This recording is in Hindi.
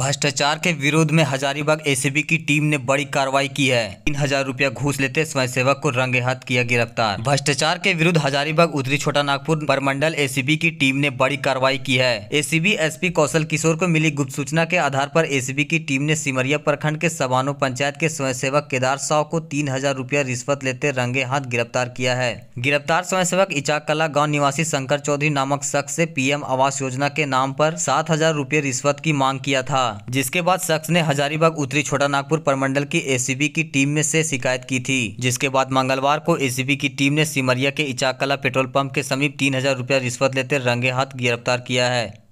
भ्रष्टाचार के विरोध में हजारीबाग एसीबी की टीम ने बड़ी कार्रवाई की है तीन हजार रूपया घूस लेते स्वयंसेवक को रंगे हाथ किया गिरफ्तार भ्रष्टाचार के विरुद्ध हजारीबाग उत्तरी छोटा नागपुर परमंडल एसीबी की टीम ने बड़ी कार्रवाई की है एसीबी एसपी कौशल किशोर को मिली गुप्त सूचना के आधार आरोप एसीबी की टीम ने सिमरिया प्रखंड के सवानो पंचायत के स्वयं केदार साव को तीन हजार रूपया रिश्वत लेते रंगे हाथ गिरफ्तार किया है गिरफ्तार स्वयं सेवक इचाकला गाँव निवासी शंकर चौधरी नामक शख्स ऐसी पीएम आवास योजना के नाम आरोप सात हजार रूपए रिश्वत की मांग किया था जिसके बाद शख्स ने हजारीबाग उत्तरी छोटा नागपुर प्रमंडल की एसीबी की टीम में से शिकायत की थी जिसके बाद मंगलवार को एसीबी की टीम ने सिमरिया के इचाकला पेट्रोल पंप के समीप तीन हजार रिश्वत लेते रंगे हाथ गिरफ्तार किया है